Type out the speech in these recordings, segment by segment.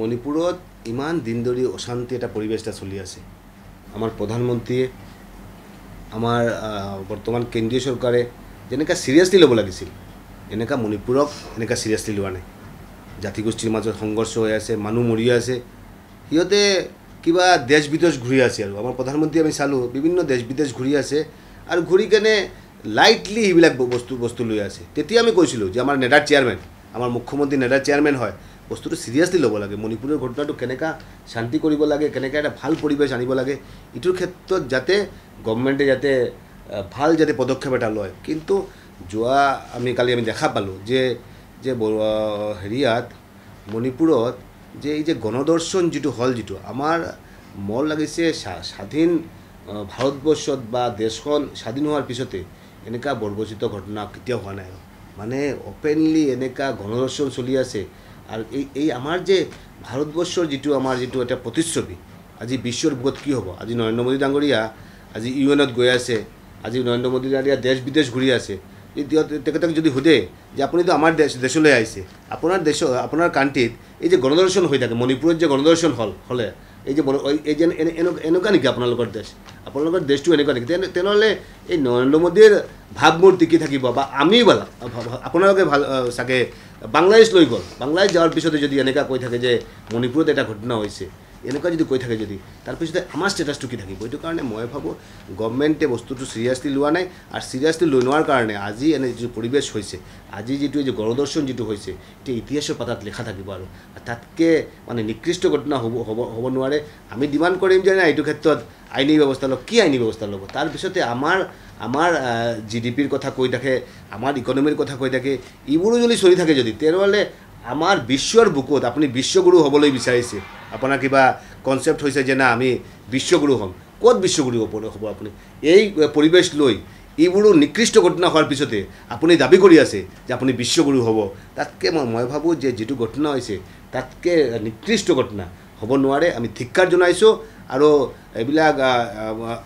মণিপুৰত ইমান দিন ধৰি অশান্তি এটা পৰিৱেশ এটা চলি আছে আমাৰ প্ৰধানমন্ত্ৰীয়ে আমাৰ বৰ্তমান কেন্দ্ৰীয় চৰকাৰে যেনেকৈ চিৰিয়াছলি ল'ব লাগিছিল এনেকুৱা মণিপুৰক এনেকুৱা চিৰিয়াছলি লোৱা নাই জাতিগোষ্ঠীৰ মাজত সংঘৰ্ষ হৈ আছে মানুহ মৰি আছে সিহঁতে কিবা দেশ বিদেশ ঘূৰি আছে আৰু আমাৰ প্ৰধানমন্ত্ৰী আমি চালোঁ বিভিন্ন দেশ বিদেশ ঘূৰি আছে আৰু ঘূৰি কেনে লাইটলি সেইবিলাক বস্তু বস্তু লৈ আছে তেতিয়া আমি কৈছিলোঁ যে আমাৰ নেডাৰ চেয়াৰমেন আমাৰ মুখ্যমন্ত্ৰী নেডাৰ চেয়াৰমেন হয় বস্তুটো চিৰিয়াছলি ল'ব লাগে মণিপুৰৰ ঘটনাটো কেনেকুৱা শান্তি কৰিব লাগে কেনেকৈ এটা ভাল পৰিৱেশ আনিব লাগে ইটোৰ ক্ষেত্ৰত যাতে গভমেণ্টে যাতে ভাল যাতে পদক্ষেপ এটা লয় কিন্তু যোৱা আমি কালি আমি দেখা পালোঁ যে যে হেৰিয়াত মণিপুৰত যে এই যে গণদৰ্শন যিটো হল যিটো আমাৰ মন লাগিছে স্বাধীন ভাৰতবৰ্ষত বা দেশখন স্বাধীন হোৱাৰ পিছতে এনেকুৱা বৰ্বজিত ঘটনা কেতিয়াও হোৱা নাই মানে অপেনলি এনেকুৱা গণদৰ্শন চলি আছে আৰু এই এই আমাৰ যে ভাৰতবৰ্ষৰ যিটো আমাৰ যিটো এটা প্ৰতিচ্ছবি আজি বিশ্বৰ ভোগত কি হ'ব আজি নৰেন্দ্ৰ মোদী ডাঙৰীয়া আজি ইউ এনত গৈ আছে আজি নৰেন্দ্ৰ মোদী ডাঙৰীয়া দেশ বিদেশ ঘূৰি আছে তেখেতক যদি সোধে যে আপুনিতো আমাৰ দেশ দেশলৈ আহিছে আপোনাৰ দেশ আপোনাৰ কাণ্ট্ৰিত এই যে গণদৰ্শন হৈ থাকে মণিপুৰত যে গণদৰ্শন হ'ল হ'লে এই যে এই যে এনেকুৱা নেকি আপোনালোকৰ দেশ আপোনালোকৰ দেশটো এনেকুৱা নেকি তেনে তেনেহ'লে এই নৰেন্দ্ৰ মোদীৰ ভাৱমূৰ্তি টিকি থাকিব বা আমি আপোনালোকে ভাল চাগে বাংলাদেশ লৈ গ'ল বাংলাদেশ যোৱাৰ পিছতে যদি এনেকুৱা কৈ থাকে যে মণিপুৰত এটা ঘটনা হৈছে এনেকুৱা যদি কৈ থাকে যদি তাৰপিছতে আমাৰ ষ্টেটাছটো কি থাকিব এইটো কাৰণে মই ভাবোঁ গভমেণ্টে বস্তুটো চিৰিয়াছলি লোৱা নাই আৰু ছিৰিয়াছলি লৈ নোৱাৰ কাৰণে আজি এনে যিটো পৰিৱেশ হৈছে আজি যিটো এই যে গণদৰ্শন যিটো হৈছে এতিয়া ইতিহাসৰ পাতাত লিখা থাকিব আৰু তাতকৈ মানে নিকৃষ্ট ঘটনা হ'ব হ'ব হ'ব নোৱাৰে আমি ডিমাণ্ড কৰিম যে নাই এইটো ক্ষেত্ৰত আইনী ব্যৱস্থা লওক কি আইনী ব্যৱস্থা ল'ব তাৰপিছতে আমাৰ আমাৰ জি ডি পিৰ কথা কৈ থাকে আমাৰ ইকনমিৰ কথা কৈ থাকে এইবোৰো যদি চলি থাকে যদি তেনেহ'লে আমাৰ বিশ্বৰ বুকুত আপুনি বিশ্বগুৰু হ'বলৈ বিচাৰিছে আপোনাৰ কিবা কনচেপ্ট হৈছে যে না আমি বিশ্বগুৰু হ'ম ক'ত বিশ্বগুৰু হ'ব হ'ব আপুনি এই পৰিৱেশ লৈ এইবোৰো নিকৃষ্ট ঘটনা হোৱাৰ পিছতে আপুনি দাবী কৰি আছে যে আপুনি বিশ্বগুৰু হ'ব তাতকৈ মই মই ভাবোঁ যে যিটো ঘটনা হৈছে তাতকৈ নিকৃষ্ট ঘটনা হ'ব নোৱাৰে আমি ধিক্ষাৰ জনাইছোঁ আৰু এইবিলাক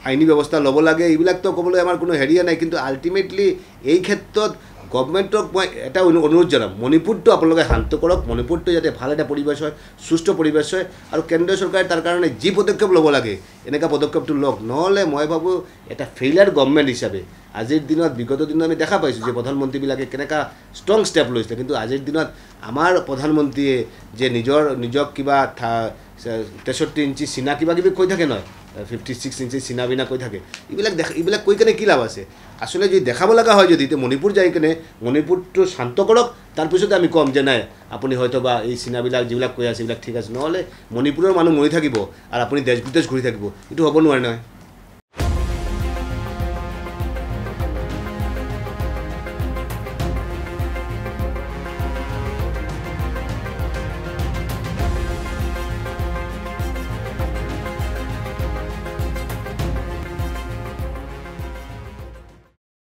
আইনী ব্যৱস্থা ল'ব লাগে এইবিলাকতো ক'বলৈ আমাৰ কোনো হেৰিয়ে নাই কিন্তু আল্টিমেটলি এই ক্ষেত্ৰত গভমেণ্টক মই এটা অনুৰোধ জনাম মণিপুৰটো আপোনালোকে শান্ত কৰক মণিপুৰটো যাতে ভাল এটা পৰিৱেশ হয় সুস্থ পৰিৱেশ হয় আৰু কেন্দ্ৰীয় চৰকাৰে তাৰ কাৰণে যি পদক্ষেপ ল'ব লাগে এনেকুৱা পদক্ষেপটো লওক নহ'লে মই ভাবোঁ এটা ফেইলিয়াৰ গভমেণ্ট হিচাপে আজিৰ দিনত বিগত দিনত আমি দেখা পাইছোঁ যে প্ৰধানমন্ত্ৰীবিলাকে কেনেকুৱা ষ্ট্ৰং ষ্টেপ লৈছিলে কিন্তু আজিৰ দিনত আমাৰ প্ৰধানমন্ত্ৰীয়ে যে নিজৰ নিজক কিবা তেষষ্ঠি ইঞ্চি চিনা কিবা কিবি কৈ থাকে নহয় ফিফটি ছিক্স ইঞ্চি চিনা বিনা কৈ থাকে এইবিলাক দেখা এইবিলাক কৈ কেনে কি লাভ আছে আচলতে যদি দেখাব লগা হয় যদি মণিপুৰ যাই কেনে মণিপুৰটো শান্ত কৰক তাৰপিছতে আমি ক'ম যে নাই আপুনি হয়তো বা এই চিনাবিলাক যিবিলাক কৈ আছে এইবিলাক ঠিক আছে নহ'লে মণিপুৰৰ মানুহ মৰি থাকিব আৰু আপুনি দেশ বিদেশ ঘূৰি থাকিব এইটো হ'ব নোৱাৰে নহয়